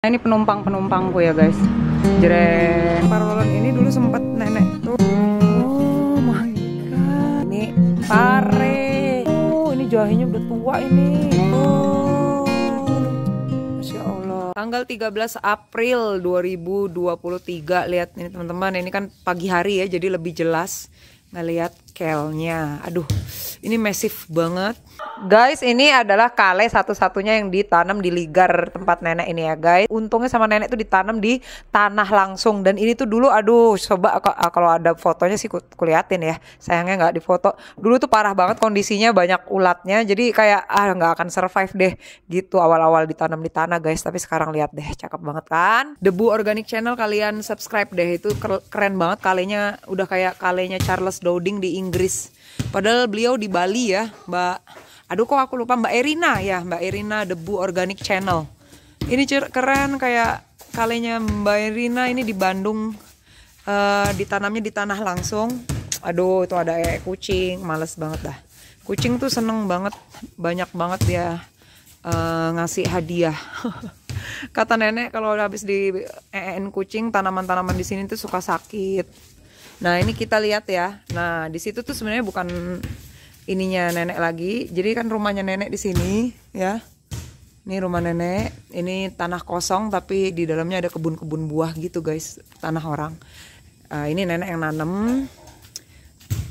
Nah, ini penumpang-penumpangku ya guys. Jeren. Parolon ini dulu sempet nenek tuh. Oh my god. Ini pare. Oh, ini jahinya udah tua ini. Oh. Masya Allah. Tanggal 13 April 2023. Lihat ini teman-teman, ini kan pagi hari ya jadi lebih jelas ngelihat kelnya. Aduh, ini masif banget. Guys, ini adalah kale satu-satunya yang ditanam di ligar tempat nenek ini ya, guys. Untungnya sama nenek tuh ditanam di tanah langsung dan ini tuh dulu aduh coba ah, kalau ada fotonya sih kulihatin ya. Sayangnya nggak difoto. Dulu tuh parah banget kondisinya banyak ulatnya. Jadi kayak ah nggak akan survive deh gitu awal-awal ditanam di tanah, guys. Tapi sekarang lihat deh, cakep banget kan? Debu organik Channel kalian subscribe deh itu keren banget kalenya udah kayak kalenya Charles Dowding di Inggris. Padahal beliau di Bali ya, Mbak aduh kok aku lupa Mbak Erina ya Mbak Erina Debu organik Channel ini keren kayak kalinya Mbak Erina ini di Bandung uh, ditanamnya di tanah langsung aduh itu ada kayak kucing males banget dah kucing tuh seneng banget banyak banget dia uh, ngasih hadiah kata nenek kalau habis di EN kucing tanaman-tanaman di sini tuh suka sakit nah ini kita lihat ya nah di situ tuh sebenarnya bukan ininya nenek lagi. Jadi kan rumahnya nenek di sini ya. Ini rumah nenek, ini tanah kosong tapi di dalamnya ada kebun-kebun buah gitu guys, tanah orang. Uh, ini nenek yang nanem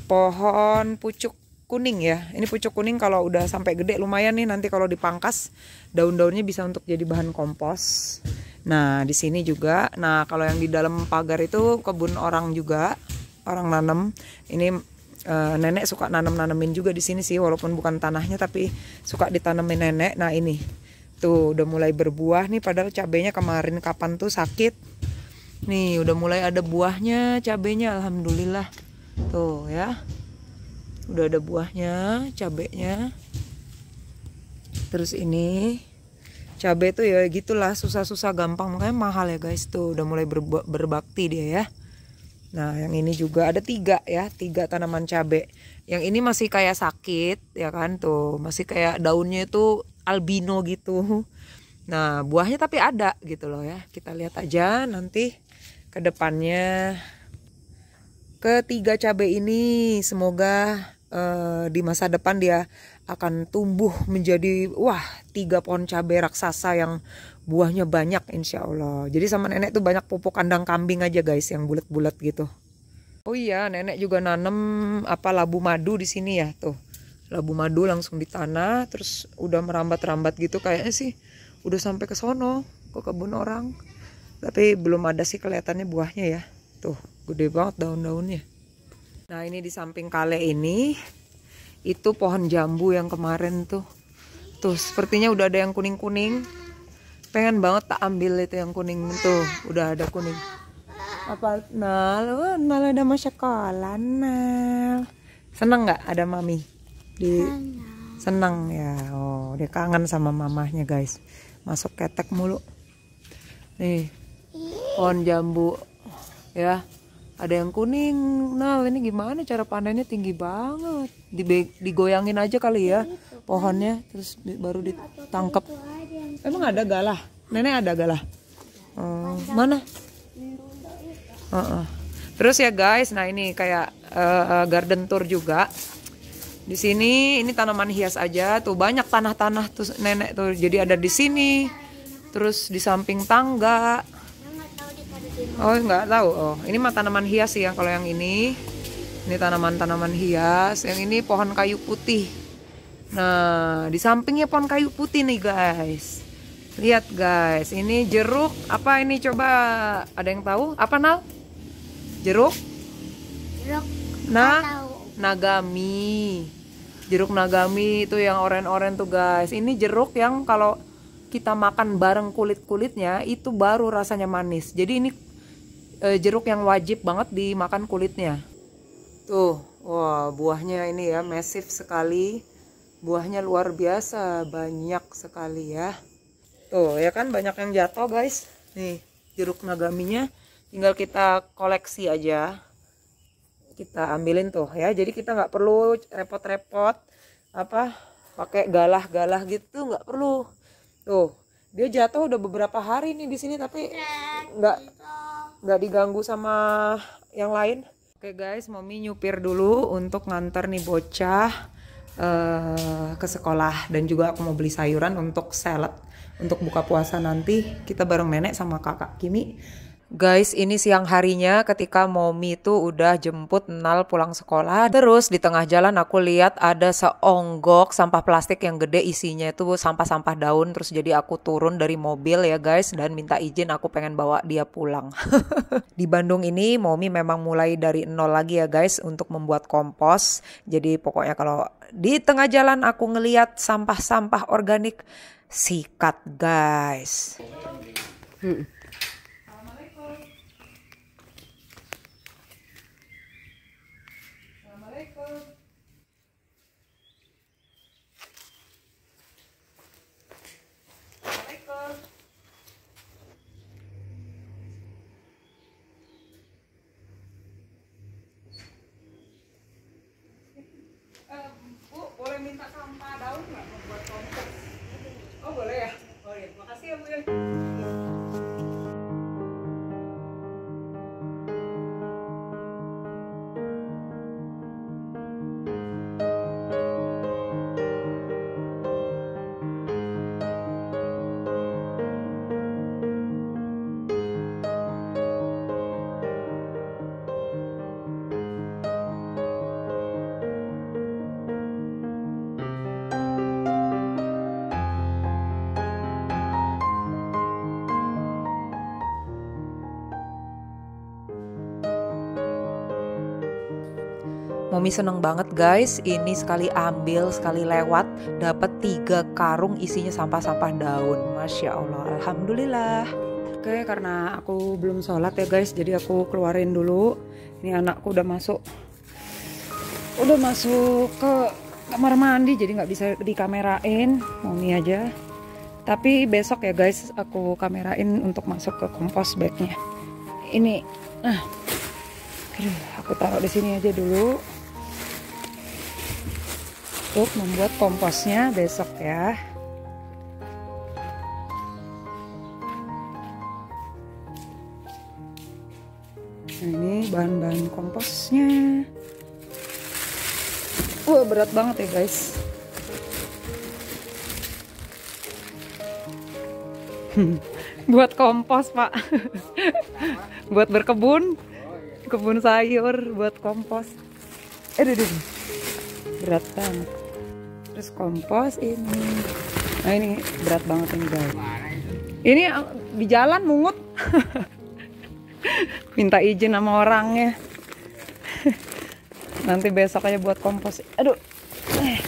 pohon pucuk kuning ya. Ini pucuk kuning kalau udah sampai gede lumayan nih nanti kalau dipangkas daun-daunnya bisa untuk jadi bahan kompos. Nah, di sini juga. Nah, kalau yang di dalam pagar itu kebun orang juga, orang nanam. Ini uh, nenek suka nanam-nanemin juga di sini sih walaupun bukan tanahnya tapi suka ditanemin nenek. Nah, ini. Tuh, udah mulai berbuah nih padahal cabenya kemarin kapan tuh sakit. Nih, udah mulai ada buahnya cabenya alhamdulillah. Tuh ya. Udah ada buahnya, cabenya. Terus ini cabe tuh ya gitulah susah-susah gampang makanya mahal ya guys tuh udah mulai berbakti dia ya Nah, yang ini juga ada tiga ya, tiga tanaman cabe. Yang ini masih kayak sakit, ya kan tuh, masih kayak daunnya itu albino gitu. Nah, buahnya tapi ada gitu loh ya. Kita lihat aja nanti ke depannya. Ketiga cabe ini semoga uh, di masa depan dia akan tumbuh menjadi wah tiga pohon cabai raksasa yang buahnya banyak insya Allah. Jadi sama nenek tuh banyak pupuk kandang kambing aja guys yang bulat-bulat gitu. Oh iya nenek juga nanem apa labu madu di sini ya tuh. Labu madu langsung di tanah terus udah merambat-rambat gitu kayaknya sih udah sampai ke sono ke kebun orang. Tapi belum ada sih kelihatannya buahnya ya. Tuh gede banget daun-daunnya. Nah ini di samping kale ini itu pohon jambu yang kemarin tuh tuh sepertinya udah ada yang kuning-kuning pengen banget tak ambil itu yang kuning tuh udah ada kuning apa nal oh, nal ada masya sekolah nal seneng nggak ada mami di seneng ya oh dia kangen sama mamahnya guys masuk ketek mulu nih pohon jambu ya ada yang kuning nah ini gimana cara panennya tinggi banget di digoyangin aja kali ya pohonnya terus baru ditangkap emang ada galah nenek ada galah hmm, mana uh -uh. terus ya guys nah ini kayak uh, garden tour juga di sini ini tanaman hias aja tuh banyak tanah-tanah tuh nenek tuh jadi ada di sini terus di samping tangga Oh nggak tahu. Oh ini mah tanaman hias sih ya kalau yang ini. Ini tanaman-tanaman hias. Yang ini pohon kayu putih. Nah di sampingnya pohon kayu putih nih guys. Lihat guys, ini jeruk. Apa ini coba ada yang tahu? Apa nal? Jeruk? Jeruk. Nah, nagami. Jeruk nagami itu yang oren-oren tuh guys. Ini jeruk yang kalau kita makan bareng kulit-kulitnya itu baru rasanya manis. Jadi ini e, jeruk yang wajib banget dimakan kulitnya. Tuh, wah buahnya ini ya masif sekali. Buahnya luar biasa, banyak sekali ya. Tuh, ya kan banyak yang jatuh, guys. Nih, jeruk nagaminya tinggal kita koleksi aja. Kita ambilin tuh ya. Jadi kita nggak perlu repot-repot apa pakai galah-galah gitu nggak perlu. Tuh, dia jatuh udah beberapa hari nih di sini tapi nggak nggak diganggu sama yang lain oke guys mommy nyupir dulu untuk nganter nih bocah uh, ke sekolah dan juga aku mau beli sayuran untuk salad untuk buka puasa nanti kita bareng nenek sama kakak Kimi Guys, ini siang harinya ketika Momi tuh udah jemput Nal pulang sekolah. Terus di tengah jalan aku lihat ada seonggok sampah plastik yang gede isinya itu sampah-sampah daun. Terus jadi aku turun dari mobil ya guys dan minta izin aku pengen bawa dia pulang. di Bandung ini Momi memang mulai dari nol lagi ya guys untuk membuat kompos. Jadi pokoknya kalau di tengah jalan aku ngeliat sampah-sampah organik sikat guys. Hmm. minta sampah daun nggak membuat kompos? Oh boleh ya? Boleh. Iya. Makasih ya Bu. Ya. Mami seneng banget guys, ini sekali ambil, sekali lewat, dapat tiga karung isinya sampah-sampah daun. Masya Allah, Alhamdulillah. Oke, karena aku belum sholat ya guys, jadi aku keluarin dulu. Ini anakku udah masuk, udah masuk ke kamar mandi, jadi nggak bisa dikamerain, mami aja. Tapi besok ya guys, aku kamerain untuk masuk ke kompos bagnya. Ini, nah, aduh, aku taruh di sini aja dulu untuk membuat komposnya besok ya nah ini bahan-bahan komposnya wah berat banget ya guys buat kompos pak buat berkebun kebun sayur buat kompos eh berat banget terus kompos ini nah ini berat banget ini guys ini eh, di jalan mungut minta izin sama orangnya nanti besok aja buat kompos aduh eh.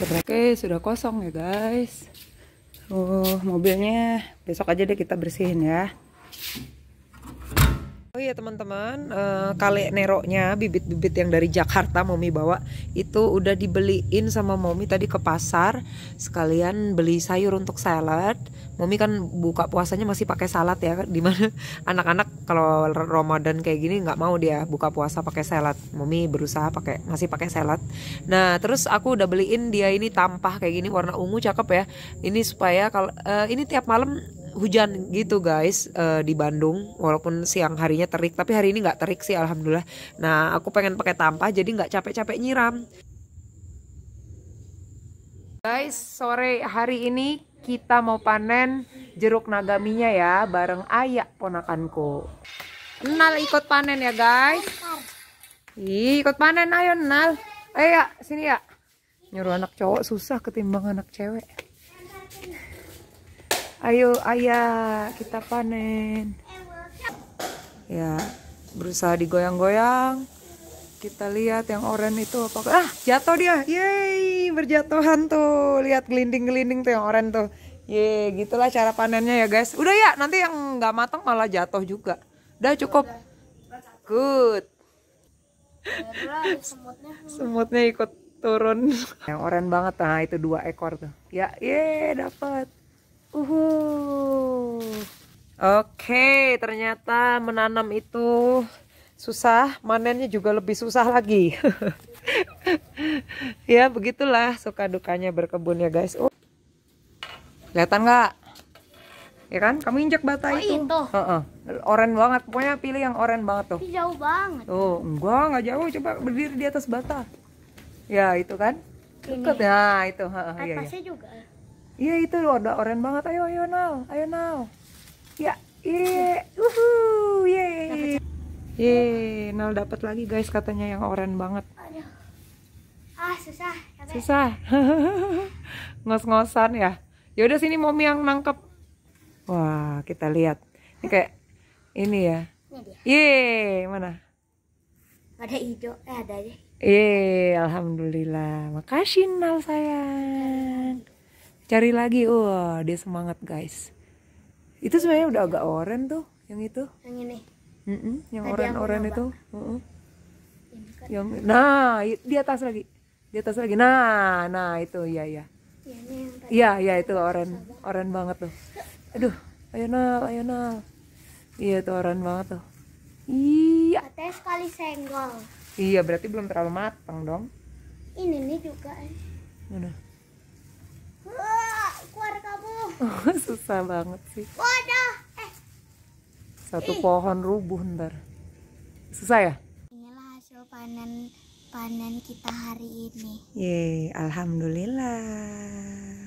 oke sudah kosong ya guys uh mobilnya besok aja deh kita bersihin ya Oh iya teman-teman, uh, kale neroknya bibit-bibit yang dari Jakarta Momi bawa itu udah dibeliin sama Momi tadi ke pasar sekalian beli sayur untuk salad. Momi kan buka puasanya masih pakai salad ya, dimana anak-anak kalau Ramadan kayak gini nggak mau dia buka puasa pakai salad. Momi berusaha pakai masih pakai salad. Nah terus aku udah beliin dia ini tampah kayak gini warna ungu cakep ya. Ini supaya kalau uh, eh, ini tiap malam hujan gitu guys uh, di Bandung walaupun siang harinya terik tapi hari ini nggak terik sih alhamdulillah nah aku pengen pakai tampah jadi nggak capek-capek nyiram guys sore hari ini kita mau panen jeruk nagaminya ya bareng ayak ponakanku Nal ikut panen ya guys Ih, ikut panen ayo Nal eh, ayo ya, sini ya nyuruh anak cowok susah ketimbang anak cewek Ayo ayah kita panen. Ya berusaha digoyang-goyang. Kita lihat yang oranye itu apakah ah jatuh dia. Yeay berjatuhan tuh. Lihat gelinding-gelinding tuh yang oranye tuh. Ye gitulah cara panennya ya guys. Udah ya nanti yang nggak matang malah jatuh juga. Udah cukup. Good. Semutnya ikut turun. Yang oranye banget nah itu dua ekor tuh. Ya ye dapat. Uhu. Oke, ternyata menanam itu susah, manennya juga lebih susah lagi. ya, begitulah suka dukanya berkebun ya, guys. Oh. Kelihatan nggak? Ya kan? Kamu injak bata oh, itu. itu. Uh -uh. Oren banget. Pokoknya pilih yang oren banget tuh. Jauh banget. Tuh, enggak, nggak jauh. Coba berdiri di atas bata. Ya, itu kan. Dekat. Nah, ya, itu. Iya, iya. Atasnya ya, ya. juga. Iya itu warna oren banget. Ayo ayo now, ayo now. Ya, iya, uhu, yay yay Nal dapat lagi guys katanya yang oren banget. Aduh. Ah susah. Capek. Susah. Ngos-ngosan ya. Ya udah sini momi yang nangkep. Wah kita lihat. Ini kayak ini ya. Ye, iya, mana? Ada hijau, eh ada aja. Iya, alhamdulillah. Makasih Nal sayang cari lagi wah dia semangat guys itu sebenarnya udah agak oren tuh yang itu yang ini mm -mm, yang oren-oren itu uh -uh. yang nah di atas lagi di atas lagi nah nah itu ya ya Iya, iya itu oren, oren banget tuh. Aduh, ayo nal, ayo nal. Iya itu oren banget tuh. Iya. Katanya sekali senggol. Iya, berarti belum terlalu matang dong. Ini nih juga. Eh. Mana? susah banget sih wadah eh. satu pohon rubuh ntar susah ya inilah hasil panen panen kita hari ini yeay alhamdulillah